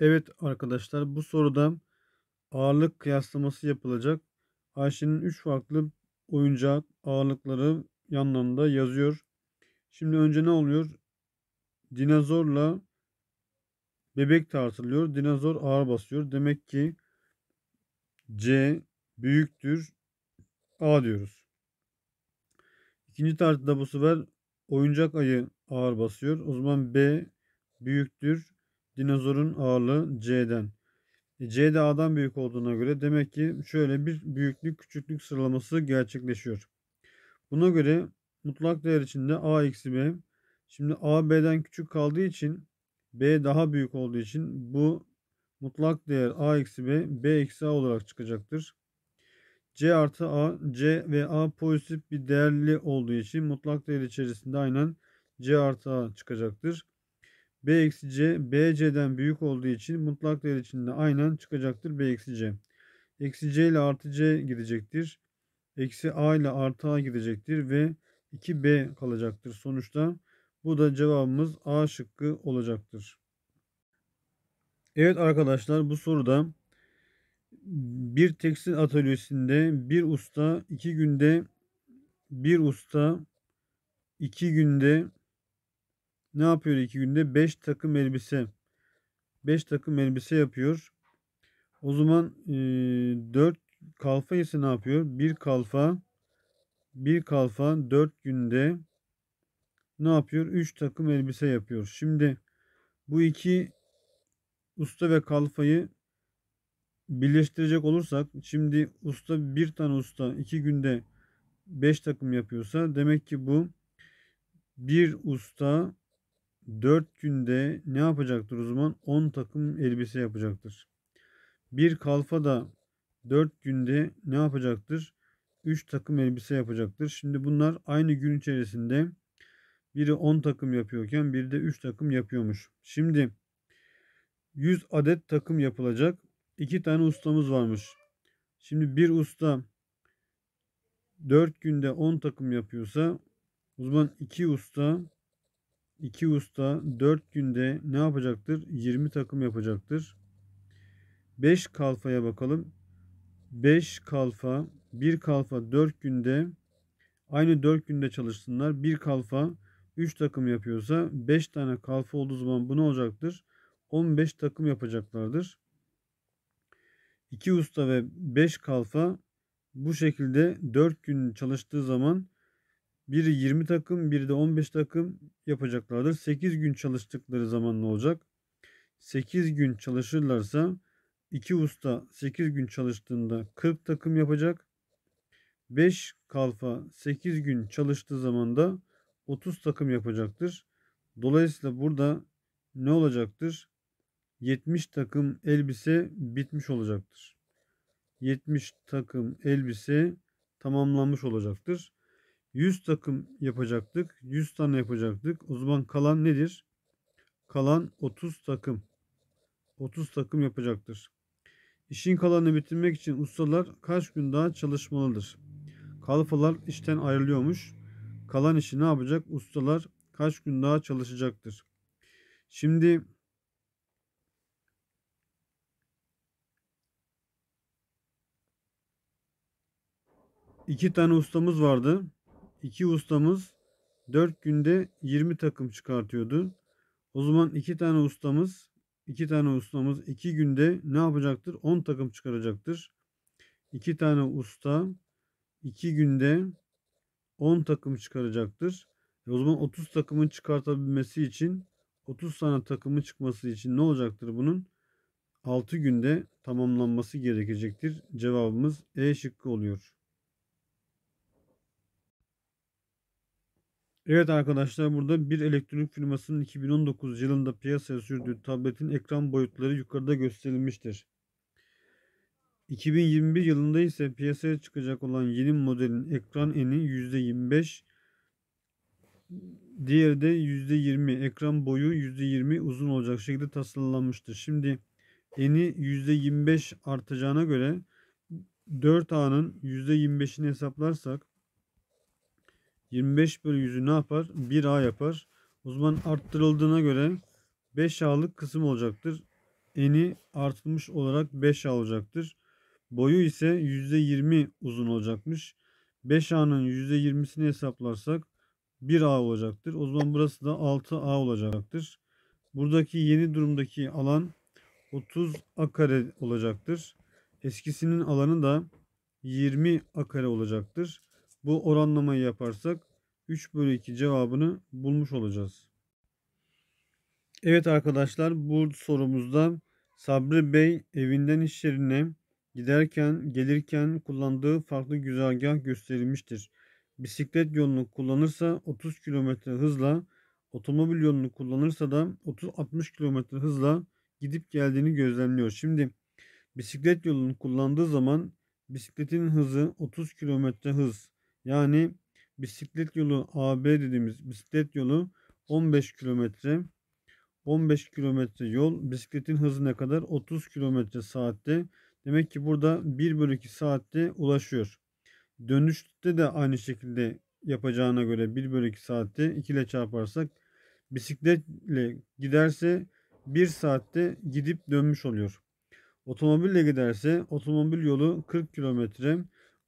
Evet arkadaşlar bu soruda ağırlık kıyaslaması yapılacak. Ayşe'nin 3 farklı oyuncak ağırlıkları yanlarında yazıyor. Şimdi önce ne oluyor? Dinozorla bebek tartılıyor. Dinozor ağır basıyor. Demek ki C büyüktür A diyoruz. İkinci tartıda bu sefer oyuncak ayı ağır basıyor. O zaman B büyüktür Dinozorun ağırlığı C'den. E, A'dan büyük olduğuna göre demek ki şöyle bir büyüklük küçüklük sıralaması gerçekleşiyor. Buna göre mutlak değer içinde A eksi B. Şimdi A B'den küçük kaldığı için B daha büyük olduğu için bu mutlak değer A eksi B, B eksi A olarak çıkacaktır. C artı A, C ve A pozitif bir değerli olduğu için mutlak değer içerisinde aynen C artı A çıkacaktır. B eksi C, B C'den büyük olduğu için mutlak değer içinde aynen çıkacaktır B eksi C. Eksi C ile artı C gidecektir. Eksi A ile artı A gidecektir ve 2B kalacaktır sonuçta. Bu da cevabımız A şıkkı olacaktır. Evet arkadaşlar bu soruda bir tekstil atölyesinde bir usta iki günde bir usta iki günde ne yapıyor iki günde? 5 takım elbise. 5 takım elbise yapıyor. O zaman 4 e, kalfa ise ne yapıyor? 1 kalfa 1 kalfa 4 günde ne yapıyor? 3 takım elbise yapıyor. Şimdi bu iki usta ve kalfayı birleştirecek olursak şimdi usta bir tane usta 2 günde 5 takım yapıyorsa demek ki bu bir usta 4 günde ne yapacaktır uzman zaman? 10 takım elbise yapacaktır. Bir kalfa da 4 günde ne yapacaktır? 3 takım elbise yapacaktır. Şimdi bunlar aynı gün içerisinde biri 10 takım yapıyorken biri de 3 takım yapıyormuş. Şimdi 100 adet takım yapılacak. 2 tane ustamız varmış. Şimdi bir usta 4 günde 10 takım yapıyorsa uzman zaman 2 usta 2 usta 4 günde ne yapacaktır? 20 takım yapacaktır. 5 kalfaya bakalım. 5 kalfa 1 kalfa 4 günde aynı 4 günde çalışsınlar. 1 kalfa 3 takım yapıyorsa 5 tane kalfa olduğu zaman bu ne olacaktır? 15 takım yapacaklardır. 2 usta ve 5 kalfa bu şekilde 4 gün çalıştığı zaman biri 20 takım, biri de 15 takım yapacaklardır. 8 gün çalıştıkları zaman ne olacak? 8 gün çalışırlarsa 2 usta 8 gün çalıştığında 40 takım yapacak. 5 kalfa 8 gün çalıştığı zaman da 30 takım yapacaktır. Dolayısıyla burada ne olacaktır? 70 takım elbise bitmiş olacaktır. 70 takım elbise tamamlanmış olacaktır. 100 takım yapacaktık. 100 tane yapacaktık. O zaman kalan nedir? Kalan 30 takım. 30 takım yapacaktır. İşin kalanını bitirmek için ustalar kaç gün daha çalışmalıdır? Kalfalar işten ayrılıyormuş. Kalan işi ne yapacak? Ustalar kaç gün daha çalışacaktır? Şimdi iki tane ustamız vardı. İki ustamız 4 günde 20 takım çıkartıyordu. O zaman iki tane ustamız iki tane ustamız 2 günde ne yapacaktır? 10 takım çıkaracaktır. 2 tane usta 2 günde 10 takım çıkaracaktır. E, o zaman 30 takımın çıkartabilmesi için 30 tane takımın çıkması için ne olacaktır bunun? 6 günde tamamlanması gerekecektir. Cevabımız E şıkkı oluyor. Evet arkadaşlar burada bir elektronik firmasının 2019 yılında piyasaya sürdüğü tabletin ekran boyutları yukarıda gösterilmiştir. 2021 yılında ise piyasaya çıkacak olan yeni modelin ekran eni %25, diğeri de %20, ekran boyu %20 uzun olacak şekilde tasarlanmıştır. Şimdi eni %25 artacağına göre 4A'nın %25'ini hesaplarsak 25 bölü 100'ü ne yapar? 1A yapar. O zaman arttırıldığına göre 5A'lık kısım olacaktır. Eni artılmış olarak 5A olacaktır. Boyu ise %20 uzun olacakmış. 5A'nın %20'sini hesaplarsak 1A olacaktır. O zaman burası da 6A olacaktır. Buradaki yeni durumdaki alan 30A kare olacaktır. Eskisinin alanı da 20A kare olacaktır. Bu oranlamayı yaparsak 3 bölü 2 cevabını bulmuş olacağız. Evet arkadaşlar bu sorumuzda Sabri Bey evinden iş yerine giderken gelirken kullandığı farklı güzergah gösterilmiştir. Bisiklet yolunu kullanırsa 30 km hızla, otomobil yolunu kullanırsa da 30 60 km hızla gidip geldiğini gözlemliyor. Şimdi bisiklet yolunu kullandığı zaman bisikletin hızı 30 km hız, yani bisiklet yolu AB dediğimiz bisiklet yolu 15 kilometre. 15 kilometre yol bisikletin hızı ne kadar? 30 kilometre saatte. Demek ki burada 1 bölü 2 saatte ulaşıyor. Dönüşte de aynı şekilde yapacağına göre 1 bölü 2 saatte 2 ile çarparsak bisikletle giderse 1 saatte gidip dönmüş oluyor. Otomobille giderse otomobil yolu 40 kilometre.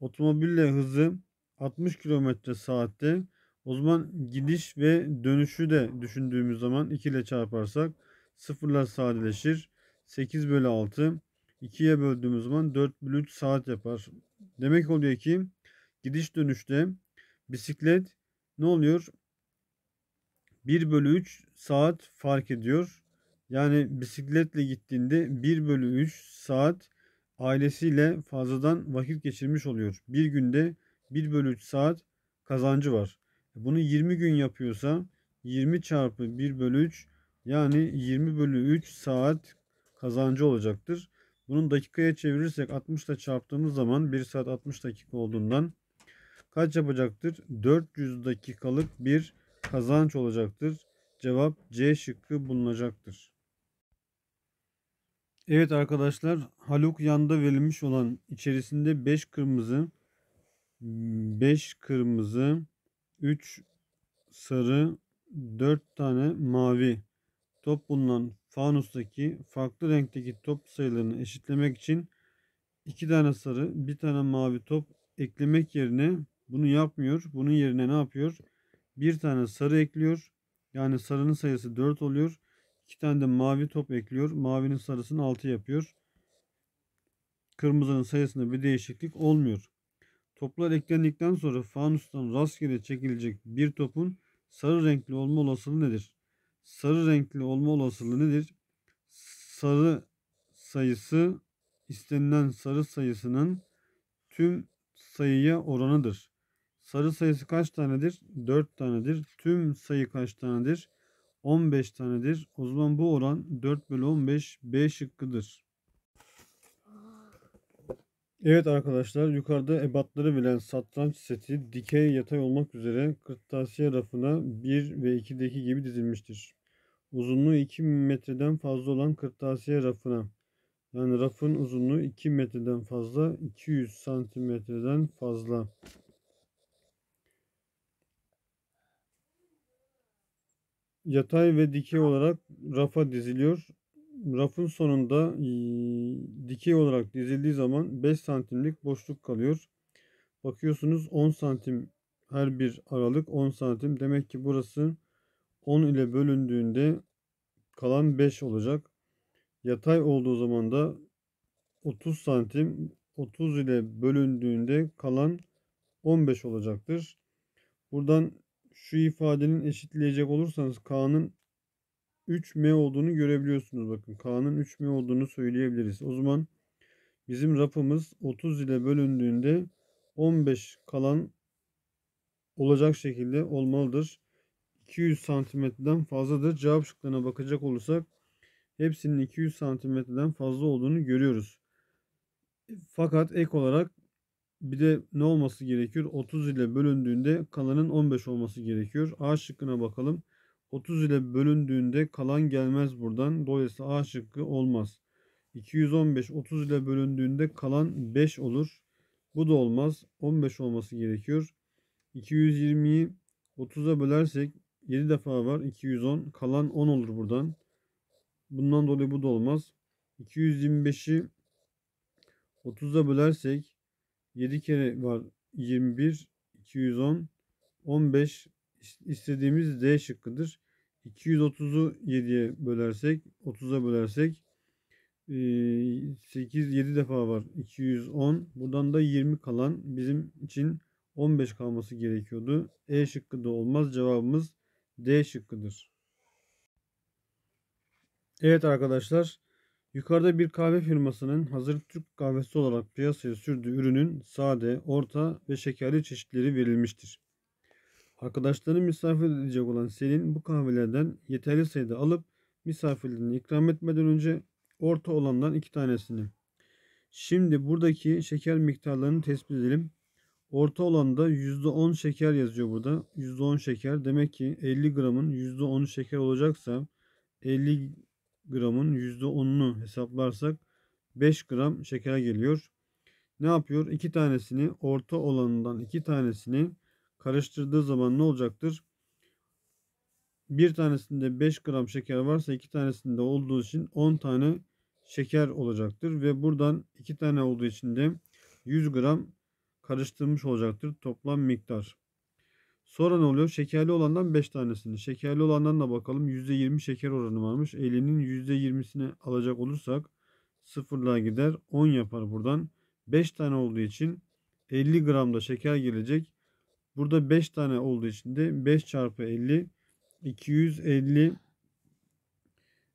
Otomobille hızı 60 km saatte o zaman gidiş ve dönüşü de düşündüğümüz zaman 2 ile çarparsak sıfırlar sadeleşir. 8 bölü 6 2'ye böldüğümüz zaman 4 bölü 3 saat yapar. Demek oluyor ki gidiş dönüşte bisiklet ne oluyor? 1 bölü 3 saat fark ediyor. Yani bisikletle gittiğinde 1 bölü 3 saat ailesiyle fazladan vakit geçirmiş oluyor. Bir günde 1 bölü 3 saat kazancı var. Bunu 20 gün yapıyorsa 20 çarpı 1 bölü 3 yani 20 bölü 3 saat kazancı olacaktır. Bunun dakikaya çevirirsek 60 ile çarptığımız zaman 1 saat 60 dakika olduğundan kaç yapacaktır? 400 dakikalık bir kazanç olacaktır. Cevap C şıkkı bulunacaktır. Evet arkadaşlar Haluk yanda verilmiş olan içerisinde 5 kırmızı 5 kırmızı, 3 sarı, 4 tane mavi top bulunan fanustaki farklı renkteki top sayılarını eşitlemek için 2 tane sarı, 1 tane mavi top eklemek yerine bunu yapmıyor. Bunun yerine ne yapıyor? 1 tane sarı ekliyor. Yani sarının sayısı 4 oluyor. 2 tane de mavi top ekliyor. Mavinin sarısını 6 yapıyor. Kırmızının sayısında bir değişiklik olmuyor. Toplar eklendikten sonra fanustan rastgele çekilecek bir topun sarı renkli olma olasılığı nedir? Sarı renkli olma olasılığı nedir? Sarı sayısı istenilen sarı sayısının tüm sayıya oranıdır. Sarı sayısı kaç tanedir? 4 tanedir. Tüm sayı kaç tanedir? 15 tanedir. O zaman bu oran 4 bölü 15 B şıkkıdır. Evet arkadaşlar yukarıda ebatları bilen satranç seti dikey yatay olmak üzere kırtasiye rafına 1 ve 2'deki gibi dizilmiştir. Uzunluğu 2 metreden fazla olan kırtasiye rafına yani rafın uzunluğu 2 metreden fazla 200 santimetreden fazla. Yatay ve dikey olarak rafa diziliyor rafın sonunda dikey olarak dizildiği zaman 5 santimlik boşluk kalıyor. Bakıyorsunuz 10 santim her bir aralık 10 santim. Demek ki burası 10 ile bölündüğünde kalan 5 olacak. Yatay olduğu zaman da 30 santim 30 ile bölündüğünde kalan 15 olacaktır. Buradan şu ifadenin eşitleyecek olursanız K'nın 3M olduğunu görebiliyorsunuz. Bakın K'nın 3M olduğunu söyleyebiliriz. O zaman bizim rapımız 30 ile bölündüğünde 15 kalan olacak şekilde olmalıdır. 200 santimetreden fazladır. Cevap şıklarına bakacak olursak hepsinin 200 santimetreden fazla olduğunu görüyoruz. Fakat ek olarak bir de ne olması gerekiyor? 30 ile bölündüğünde kalanın 15 olması gerekiyor. A şıkkına bakalım. 30 ile bölündüğünde kalan gelmez buradan. Dolayısıyla A şıkkı olmaz. 215 30 ile bölündüğünde kalan 5 olur. Bu da olmaz. 15 olması gerekiyor. 220'yi 30'a bölersek 7 defa var. 210. Kalan 10 olur buradan. Bundan dolayı bu da olmaz. 225'i 30'a bölersek 7 kere var. 21, 210, 15 istediğimiz D şıkkıdır. 230'u 7'ye bölersek 30'a bölersek 8 7 defa var 210 buradan da 20 kalan bizim için 15 kalması gerekiyordu. E şıkkı da olmaz cevabımız D şıkkıdır. Evet arkadaşlar yukarıda bir kahve firmasının hazır Türk kahvesi olarak piyasaya sürdüğü ürünün sade, orta ve şekerli çeşitleri verilmiştir. Arkadaşlarını misafir edecek olan Selin bu kahvelerden yeterli sayıda alıp misafirlerini ikram etmeden önce orta olandan iki tanesini. Şimdi buradaki şeker miktarlarını tespit edelim. Orta olanda %10 şeker yazıyor burada. %10 şeker demek ki 50 gramın %10 şeker olacaksa 50 gramın %10'unu hesaplarsak 5 gram şeker geliyor. Ne yapıyor? 2 tanesini orta olanından 2 tanesini karıştırdığı zaman ne olacaktır? Bir tanesinde 5 gram şeker varsa iki tanesinde olduğu için 10 tane şeker olacaktır. Ve buradan iki tane olduğu için de 100 gram karıştırmış olacaktır toplam miktar. Sonra ne oluyor? Şekerli olandan 5 tanesini. Şekerli olandan da bakalım %20 şeker oranı varmış. 50'nin %20'sini alacak olursak sıfırlığa gider 10 yapar buradan. 5 tane olduğu için 50 gram da şeker gelecek. Burada 5 tane olduğu için de 5 çarpı 50 250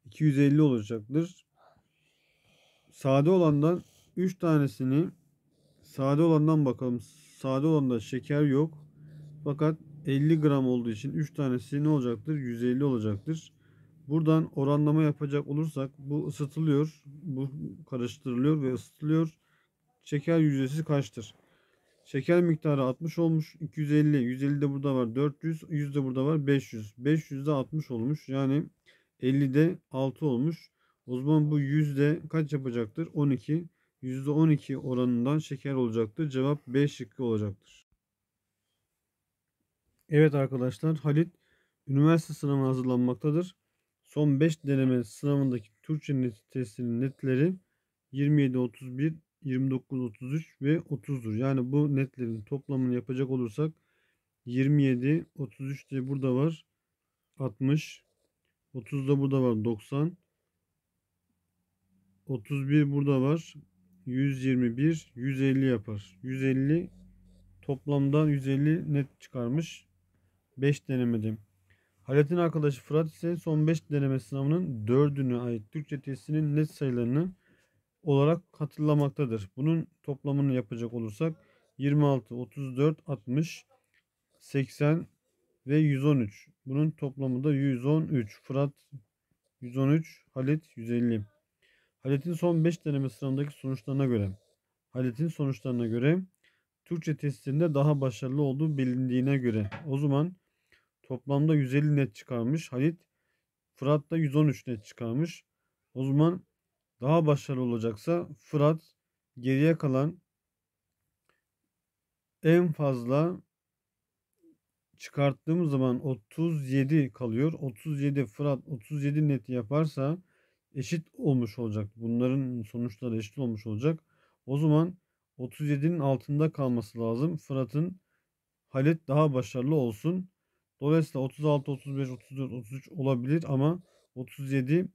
250 olacaktır. Sade olandan 3 tanesini sade olandan bakalım. Sade olanda şeker yok. Fakat 50 gram olduğu için 3 tanesi ne olacaktır? 150 olacaktır. Buradan oranlama yapacak olursak bu ısıtılıyor. Bu karıştırılıyor ve ısıtılıyor. Şeker yüzdesi kaçtır? Şeker miktarı 60 olmuş. 250. 150 de burada var. 400. 100 de burada var. 500. 500 de 60 olmuş. Yani 50 de 6 olmuş. O zaman bu yüzde kaç yapacaktır? 12. Yüzde 12 oranından şeker olacaktır. Cevap 5. şıkkı olacaktır. Evet arkadaşlar Halit üniversite sınavına hazırlanmaktadır. Son 5 deneme sınavındaki Türkçe net testinin netleri 27-31 29, 33 ve 30'dur. Yani bu netlerin toplamını yapacak olursak 27, 33 de burada var 60, 30 da burada var 90, 31 burada var 121, 150 yapar. 150 toplamdan 150 net çıkarmış 5 denemedim. Halet'in arkadaşı Fırat ise son 5 deneme sınavının 4'ünü ait Türkçe testinin net sayılarını olarak hatırlamaktadır. Bunun toplamını yapacak olursak 26, 34, 60, 80 ve 113. Bunun toplamı da 113. Fırat 113, Halit 150. Halit'in son 5 deneme sıramdaki sonuçlarına göre Halit'in sonuçlarına göre Türkçe testinde daha başarılı olduğu bilindiğine göre o zaman toplamda 150 net çıkarmış. Halit Fırat da 113 net çıkarmış. O zaman daha başarılı olacaksa Fırat geriye kalan en fazla çıkarttığımız zaman 37 kalıyor. 37 Fırat 37 net yaparsa eşit olmuş olacak. Bunların sonuçları eşit olmuş olacak. O zaman 37'nin altında kalması lazım. Fırat'ın Halit daha başarılı olsun. Dolayısıyla 36, 35, 34, 33 olabilir ama 37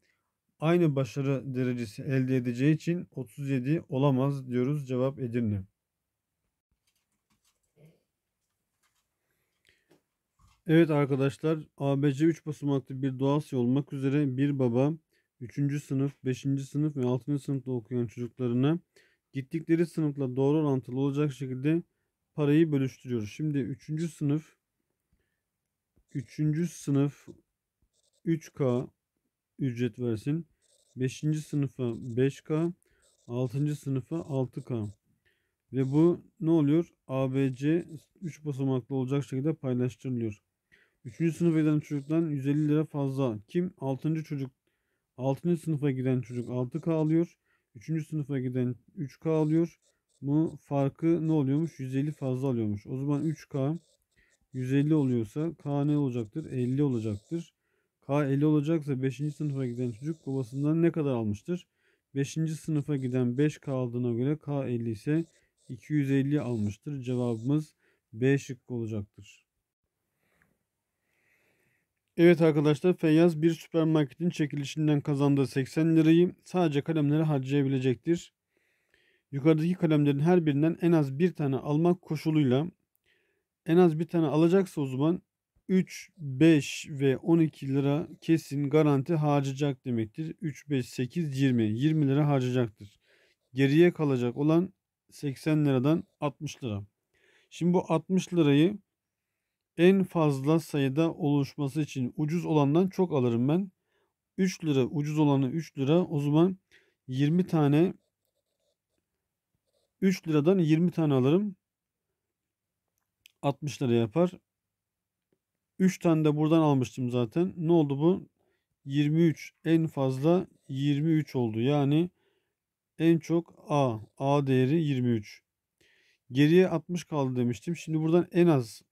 aynı başarı derecesi elde edeceği için 37 olamaz diyoruz cevap Edirne. Evet arkadaşlar ABC 3 basamaklı bir doğasya olmak üzere bir baba 3. sınıf, 5. sınıf ve 6. sınıfta okuyan çocuklarına gittikleri sınıfla doğru orantılı olacak şekilde parayı bölüştürüyor. Şimdi 3. sınıf 3. sınıf 3K ücret versin. 5. sınıfa 5K, 6. sınıfa 6K. Ve bu ne oluyor? ABC 3 basamaklı olacak şekilde paylaştırılıyor. 3. sınıfa giden çocuktan 150 lira fazla. Kim? 6. çocuk. 6. sınıfa giden çocuk 6K alıyor. 3. sınıfa giden 3K alıyor. Bu farkı ne oluyormuş? 150 fazla alıyormuş. O zaman 3K 150 oluyorsa K ne olacaktır? 50 olacaktır. K 50 olacaksa 5. sınıfa giden çocuk babasından ne kadar almıştır? 5. sınıfa giden 5K aldığına göre K 50 ise 250 almıştır. Cevabımız B şıkkı olacaktır. Evet arkadaşlar Feyyaz bir süpermarketin çekilişinden kazandığı 80 lirayı sadece kalemlere harcayabilecektir. Yukarıdaki kalemlerin her birinden en az bir tane almak koşuluyla en az bir tane alacaksa o zaman 3, 5 ve 12 lira kesin garanti harcayacak demektir. 3, 5, 8, 20. 20 lira harcayacaktır. Geriye kalacak olan 80 liradan 60 lira. Şimdi bu 60 lirayı en fazla sayıda oluşması için ucuz olandan çok alırım ben. 3 lira ucuz olanı 3 lira o zaman 20 tane 3 liradan 20 tane alırım. 60 lira yapar. 3 tane de buradan almıştım zaten. Ne oldu bu? 23 en fazla 23 oldu. Yani en çok A. A değeri 23. Geriye 60 kaldı demiştim. Şimdi buradan en az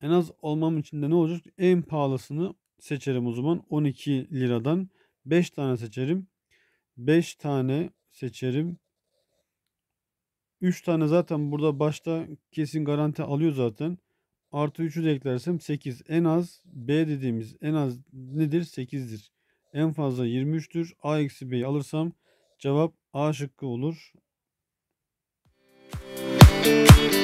en az olmam için de ne olacak? En pahalısını seçerim o zaman. 12 liradan 5 tane seçerim. 5 tane seçerim. 3 tane zaten burada başta kesin garanti alıyor zaten. Artı 3'ü de eklersem 8. En az B dediğimiz en az nedir? 8'dir. En fazla 23'tür. A eksi B'yi alırsam cevap A şıkkı olur. Müzik